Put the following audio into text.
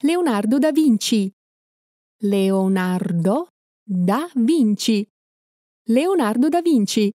Leonardo da Vinci. Leonardo da Vinci. Leonardo da Vinci.